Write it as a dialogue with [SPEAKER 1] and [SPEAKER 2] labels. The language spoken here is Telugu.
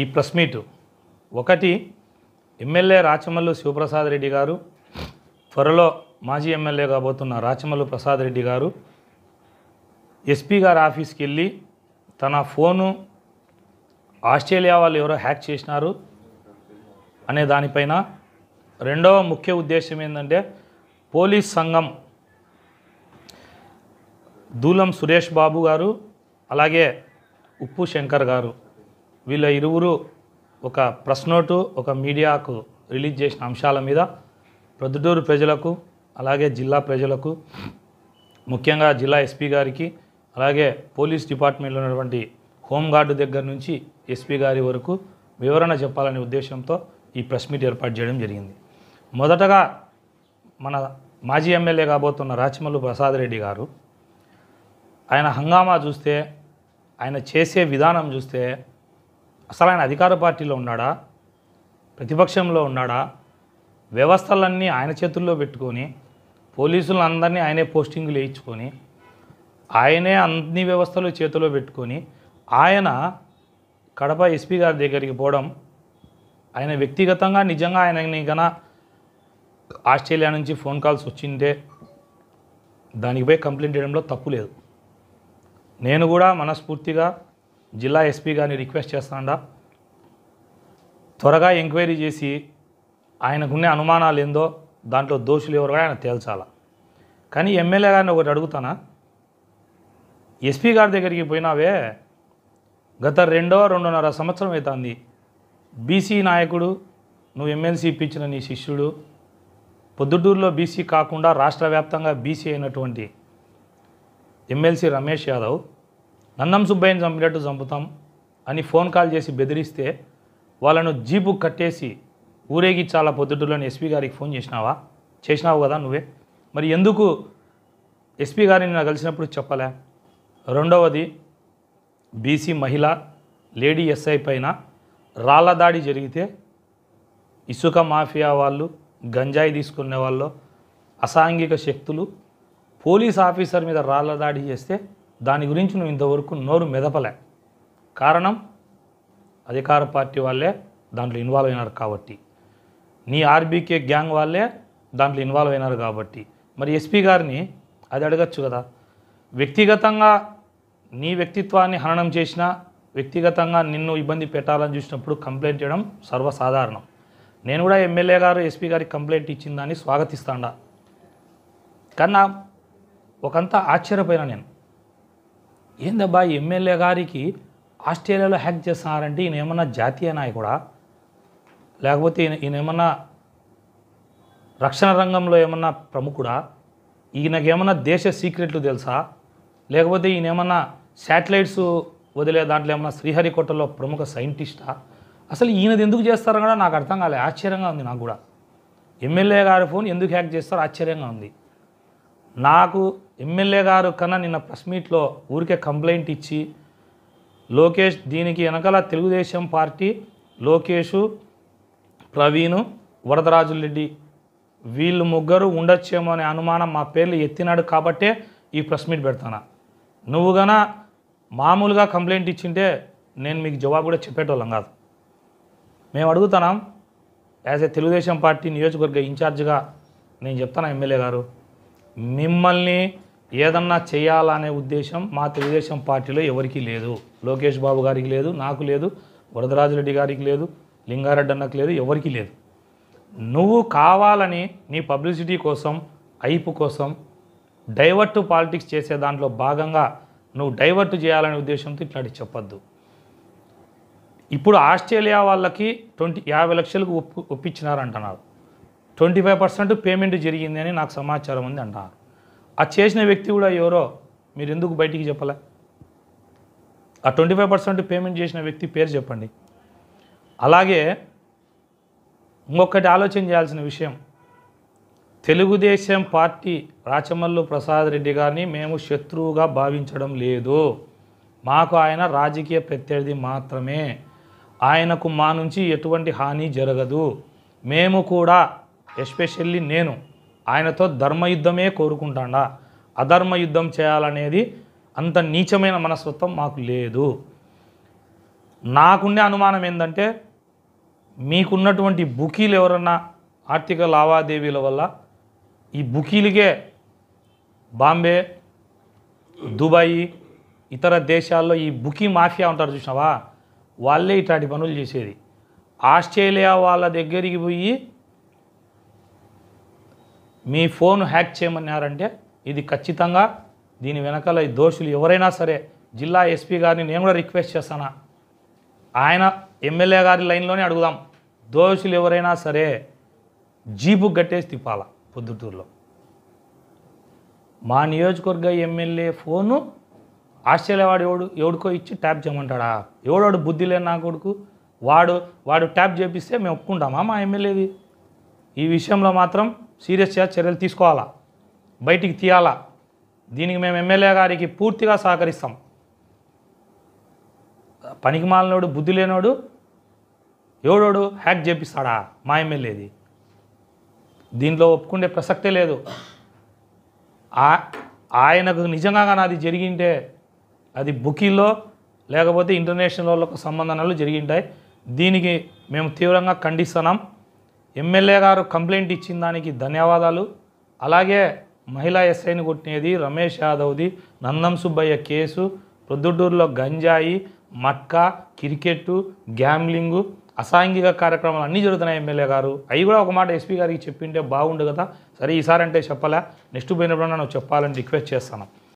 [SPEAKER 1] ఈ ప్రెస్ మీట్ ఒకటి ఎమ్మెల్యే రాచమల్లు శివప్రసాద్ రెడ్డి గారు త్వరలో మాజీ ఎమ్మెల్యే కాబోతున్న రాచమల్లు ప్రసాద్ రెడ్డి గారు ఎస్పీ గారి ఆఫీస్కి వెళ్ళి తన ఫోను ఆస్ట్రేలియా వాళ్ళు ఎవరో హ్యాక్ చేసినారు అనే దానిపైన రెండవ ముఖ్య ఉద్దేశం ఏంటంటే పోలీస్ సంఘం దూలం సురేష్ బాబు గారు అలాగే ఉప్పు శంకర్ గారు వీళ్ళ ఇరువురు ఒక ప్రశ్నోటు ఒక మీడియాకు రిలీజ్ చేసిన అంశాల మీద ప్రొద్దుటూరు ప్రజలకు అలాగే జిల్లా ప్రజలకు ముఖ్యంగా జిల్లా ఎస్పీ గారికి అలాగే పోలీస్ డిపార్ట్మెంట్లో ఉన్నటువంటి హోంగార్డు దగ్గర నుంచి ఎస్పీ గారి వరకు వివరణ చెప్పాలనే ఉద్దేశంతో ఈ ప్రెస్ మీట్ ఏర్పాటు చేయడం జరిగింది మొదటగా మన మాజీ ఎమ్మెల్యే కాబోతున్న రాచమల్లు ప్రసాద్ రెడ్డి గారు ఆయన హంగామా చూస్తే ఆయన చేసే విధానం చూస్తే అసలు ఆయన అధికార పార్టీలో ఉన్నాడా ప్రతిపక్షంలో ఉన్నాడా వ్యవస్థలన్నీ ఆయన చేతుల్లో పెట్టుకొని పోలీసులందరినీ ఆయనే పోస్టింగులు వేయించుకొని ఆయనే అన్ని వ్యవస్థలు చేతిలో పెట్టుకొని ఆయన కడప ఎస్పీ గారి దగ్గరికి పోవడం ఆయన వ్యక్తిగతంగా నిజంగా ఆయనని కన ఆస్ట్రేలియా నుంచి ఫోన్ కాల్స్ వచ్చింటే దానికిపై కంప్లైంట్ చేయడంలో తప్పు లేదు నేను కూడా మనస్ఫూర్తిగా జిల్లా ఎస్పీ గారిని రిక్వెస్ట్ చేస్తాడా త్వరగా ఎంక్వైరీ చేసి ఆయనకున్న అనుమానాలు ఏందో దాంట్లో దోషులు ఎవరు కూడా ఆయన తేల్చాల కానీ ఎమ్మెల్యే గారిని ఒకటి అడుగుతానా ఎస్పీ గారి దగ్గరికి పోయినావే గత రెండో రెండున్నర సంవత్సరం అవుతుంది బీసీ నాయకుడు నువ్వు ఎమ్మెల్సీ ఇప్పించిన నీ శిష్యుడు పొద్దుటూరులో బీసీ కాకుండా రాష్ట్ర వ్యాప్తంగా బీసీ అయినటువంటి ఎమ్మెల్సీ రమేష్ యాదవ్ నందం సుబ్బయ్యని చంపినట్టు చంపుతాం అని ఫోన్ కాల్ చేసి బెదిరిస్తే వాళ్ళను జీపు కట్టేసి ఊరేగి చాలా పొద్దుటలోని ఎస్పీ గారికి ఫోన్ చేసినావా చేసినావు కదా నువ్వే మరి ఎందుకు ఎస్పీ గారిని నా కలిసినప్పుడు చెప్పలే రెండవది బీసీ మహిళ లేడీ ఎస్ఐ పైన రాళ్ళ దాడి జరిగితే ఇసుక మాఫియా వాళ్ళు గంజాయి తీసుకునే వాళ్ళు అసాంఘిక శక్తులు పోలీస్ ఆఫీసర్ మీద రాళ్ళ దాడి చేస్తే దాని గురించి నువ్వు ఇంతవరకు నోరు మెదపలే కారణం అధికార పార్టీ వాళ్ళే దాంట్లో ఇన్వాల్వ్ అయినారు కాబట్టి నీ ఆర్బీకే గ్యాంగ్ వాళ్ళే దాంట్లో ఇన్వాల్వ్ అయినారు కాబట్టి మరి ఎస్పీ గారిని అది అడగచ్చు కదా వ్యక్తిగతంగా నీ వ్యక్తిత్వాన్ని హననం చేసినా వ్యక్తిగతంగా నిన్ను ఇబ్బంది పెట్టాలని చూసినప్పుడు కంప్లైంట్ చేయడం సర్వసాధారణం నేను కూడా ఎమ్మెల్యే గారు ఎస్పీ గారికి కంప్లైంట్ ఇచ్చిందని స్వాగతిస్తాడా కన్నా ఒకంతా ఆశ్చర్యపోయినా నేను ఏందబ్బా ఎమ్మెల్యే గారికి ఆస్ట్రేలియాలో హ్యాక్ చేస్తున్నారంటే ఈయన ఏమన్నా జాతీయ నాయకుడా లేకపోతే ఈయన ఏమన్నా రక్షణ రంగంలో ఏమన్నా ప్రముఖుడా ఈయనకేమన్నా దేశ సీక్రెట్లు తెలుసా లేకపోతే ఈయన ఏమన్నా శాటిలైట్స్ వదిలే దాంట్లో ఏమన్నా శ్రీహరికోటలో ప్రముఖ సైంటిస్టా అసలు ఈయనది ఎందుకు చేస్తారని కూడా నాకు అర్థం కాలేదు ఆశ్చర్యంగా ఉంది నాకు కూడా ఎమ్మెల్యే గారి ఫోన్ ఎందుకు హ్యాక్ చేస్తారో ఆశ్చర్యంగా ఉంది నాకు ఎమ్మెల్యే గారు కన్నా నిన్న ప్రెస్ మీట్లో ఊరికే కంప్లైంట్ ఇచ్చి లోకేష్ దీనికి వెనకాల తెలుగుదేశం పార్టీ లోకేషు ప్రవీణు వరదరాజు రెడ్డి వీళ్ళు ముగ్గురు ఉండొచ్చేమో అనే అనుమానం మా పేర్లు ఎత్తినాడు కాబట్టే ఈ ప్రెస్ మీట్ పెడతానా నువ్వు గన మామూలుగా కంప్లైంట్ ఇచ్చింటే నేను మీకు జవాబు కూడా చెప్పేటోళ్ళం కాదు మేము అడుగుతున్నాం యాజ్ ఏ తెలుగుదేశం పార్టీ నియోజకవర్గ ఇన్ఛార్జ్గా నేను చెప్తాను ఎమ్మెల్యే గారు మిమ్మల్ని ఏదన్నా చేయాలనే ఉద్దేశం మా తెలుగుదేశం పార్టీలో ఎవరికీ లేదు లోకేష్ బాబు గారికి లేదు నాకు లేదు వరదరాజరెడ్డి గారికి లేదు లింగారెడ్డి అన్నకు లేదు ఎవరికీ లేదు నువ్వు కావాలని నీ పబ్లిసిటీ కోసం ఐపు కోసం డైవర్ట్ పాలిటిక్స్ చేసే దాంట్లో భాగంగా నువ్వు డైవర్ట్ చేయాలనే ఉద్దేశంతో ఇట్లాంటి చెప్పొద్దు ఇప్పుడు ఆస్ట్రేలియా వాళ్ళకి ట్వంటీ యాభై లక్షలకు ఒప్పు ఒప్పించినారంటున్నారు ట్వంటీ ఫైవ్ పర్సెంట్ పేమెంట్ జరిగిందని నాకు సమాచారం ఉంది అంటారు ఆ చేసిన వ్యక్తి కూడా ఎవరో మీరు ఎందుకు బయటికి చెప్పలే ఆ ట్వంటీ ఫైవ్ పర్సెంట్ పేమెంట్ చేసిన వ్యక్తి పేరు చెప్పండి అలాగే ఇంకొకటి ఆలోచన చేయాల్సిన విషయం తెలుగుదేశం పార్టీ రాచమల్లు ప్రసాద్ రెడ్డి గారిని మేము శత్రువుగా భావించడం లేదు మాకు ఆయన రాజకీయ ప్రత్యర్థి మాత్రమే ఆయనకు మా నుంచి ఎటువంటి హాని జరగదు మేము కూడా ఎస్పెషల్లీ నేను ఆయనతో ధర్మయుద్ధమే కోరుకుంటాడా అధర్మ యుద్ధం చేయాలనేది అంత నీచమైన మనస్తత్వం మాకు లేదు నాకుండే అనుమానం ఏంటంటే మీకున్నటువంటి బుకీలు ఎవరన్నా ఆర్థిక లావాదేవీల వల్ల ఈ బుకీలకే బాంబే దుబాయ్ ఇతర దేశాల్లో ఈ బుకీ మాఫియా ఉంటారు చూసినావా వాళ్ళే ఇట్లాంటి పనులు చేసేది ఆస్ట్రేలియా వాళ్ళ దగ్గరికి పోయి మీ ఫోన్ హ్యాక్ చేయమన్నారంటే ఇది ఖచ్చితంగా దీని వెనకాల దోషులు ఎవరైనా సరే జిల్లా ఎస్పీ గారిని నేను కూడా రిక్వెస్ట్ చేస్తానా ఆయన ఎమ్మెల్యే గారి లైన్లోనే అడుగుదాం దోషులు ఎవరైనా సరే జీపు గట్టేసి తిప్పాల పొద్దుటూరులో మా నియోజకవర్గ ఎమ్మెల్యే ఫోను ఆస్ట్రేలియా వాడు ఎవడు ఎవడికో ఇచ్చి ట్యాప్ చేయమంటాడా ఎవడోడు బుద్ధి లేని నా కొడుకు వాడు వాడు ట్యాప్ చేపిస్తే మేము ఒప్పుకుంటామా మా ఎమ్మెల్యేది ఈ విషయంలో మాత్రం సీరియస్గా చర్యలు తీసుకోవాలా బయటికి తీయాలా దీనికి మేము ఎమ్మెల్యే గారికి పూర్తిగా సహకరిస్తాం పనికి మాలినోడు బుద్ధి లేనోడు ఎవడోడు హ్యాక్ చేపిస్తాడా మా ఎమ్మెల్యేది దీంట్లో ఒప్పుకునే ప్రసక్తే లేదు ఆయనకు నిజంగా కానీ అది జరిగింటే అది బుకీల్లో లేకపోతే ఇంటర్నేషనల్ వాళ్ళకు సంబంధనాలు జరిగింటాయి దీనికి మేము తీవ్రంగా ఖండిస్తున్నాం ఎమ్మెల్యే గారు కంప్లైంట్ ఇచ్చిన దానికి ధన్యవాదాలు అలాగే మహిళా ఎస్ఐని కొట్టినది రమేష్ యాదవ్ది నందం సుబ్బయ్య కేసు ప్రొద్దుటూరులో గంజాయి మట్కా క్రికెట్ గ్యామ్లింగు అసాంఘిక కార్యక్రమాలు అన్నీ జరుగుతున్నాయి ఎమ్మెల్యే గారు అవి కూడా ఒక మాట ఎస్పీ గారికి చెప్పింటే బాగుండు కదా సరే ఈసారి అంటే చెప్పలే నెక్స్ట్ పోయినప్పుడు నేను చెప్పాలని రిక్వెస్ట్ చేస్తాను